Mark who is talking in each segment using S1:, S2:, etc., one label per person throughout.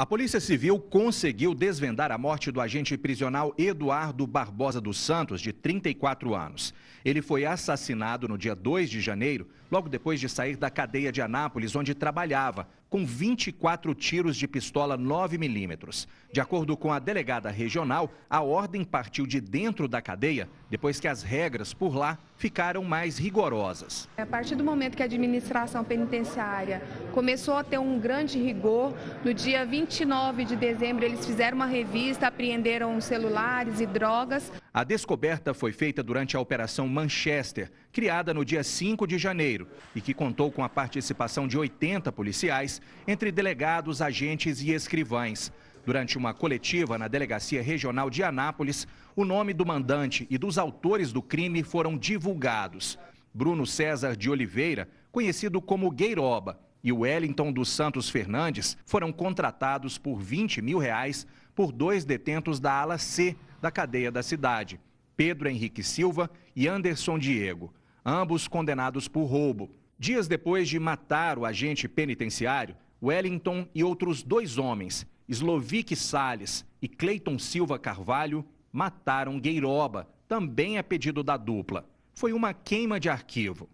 S1: A Polícia Civil conseguiu desvendar a morte do agente prisional Eduardo Barbosa dos Santos, de 34 anos. Ele foi assassinado no dia 2 de janeiro, logo depois de sair da cadeia de Anápolis, onde trabalhava, com 24 tiros de pistola 9 milímetros. De acordo com a delegada regional, a ordem partiu de dentro da cadeia depois que as regras por lá ficaram mais rigorosas. A
S2: partir do momento que a administração penitenciária começou a ter um grande rigor, no dia 29 de dezembro eles fizeram uma revista, apreenderam celulares e drogas.
S1: A descoberta foi feita durante a Operação Manchester, criada no dia 5 de janeiro, e que contou com a participação de 80 policiais, entre delegados, agentes e escrivães. Durante uma coletiva na Delegacia Regional de Anápolis, o nome do mandante e dos autores do crime foram divulgados. Bruno César de Oliveira, conhecido como Gueiroba, e o Wellington dos Santos Fernandes foram contratados por 20 mil reais por dois detentos da ala C da cadeia da cidade, Pedro Henrique Silva e Anderson Diego, ambos condenados por roubo. Dias depois de matar o agente penitenciário, Wellington e outros dois homens, Slovik Sales e Cleiton Silva Carvalho, mataram Gueiroba, também a é pedido da dupla. Foi uma queima de arquivo.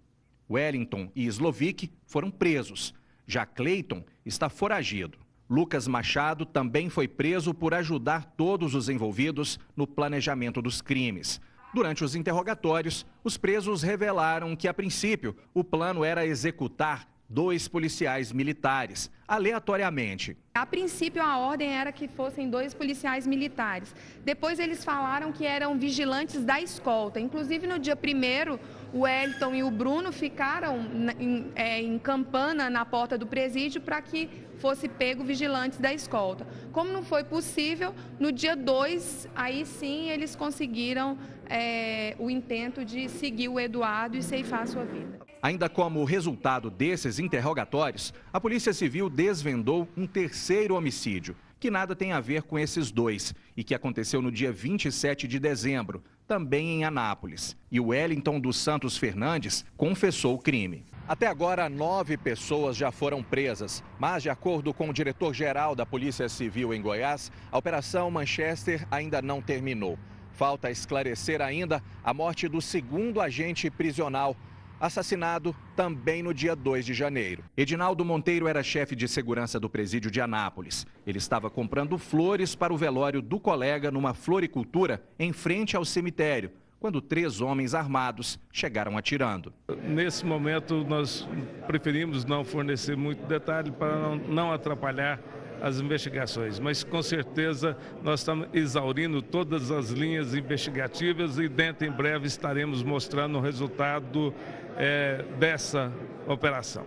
S1: Wellington e Slovic foram presos. Já Clayton está foragido. Lucas Machado também foi preso por ajudar todos os envolvidos no planejamento dos crimes. Durante os interrogatórios, os presos revelaram que, a princípio, o plano era executar dois policiais militares, aleatoriamente.
S2: A princípio, a ordem era que fossem dois policiais militares. Depois, eles falaram que eram vigilantes da escolta. Inclusive, no dia primeiro, o Elton e o Bruno ficaram em, é, em campana na porta do presídio para que fosse pego vigilantes da escolta. Como não foi possível, no dia 2, aí sim eles conseguiram é, o intento de seguir o Eduardo e ceifar a sua vida.
S1: Ainda como resultado desses interrogatórios, a Polícia Civil desvendou um terceiro homicídio, que nada tem a ver com esses dois e que aconteceu no dia 27 de dezembro, também em Anápolis. E o Wellington dos Santos Fernandes confessou o crime. Até agora, nove pessoas já foram presas, mas, de acordo com o diretor-geral da Polícia Civil em Goiás, a Operação Manchester ainda não terminou. Falta esclarecer ainda a morte do segundo agente prisional, assassinado também no dia 2 de janeiro. Edinaldo Monteiro era chefe de segurança do presídio de Anápolis. Ele estava comprando flores para o velório do colega numa floricultura em frente ao cemitério, quando três homens armados chegaram atirando. Nesse momento, nós preferimos não fornecer muito detalhe para não atrapalhar as investigações, mas com certeza nós estamos exaurindo todas as linhas investigativas e dentro em breve estaremos mostrando o resultado é, dessa operação.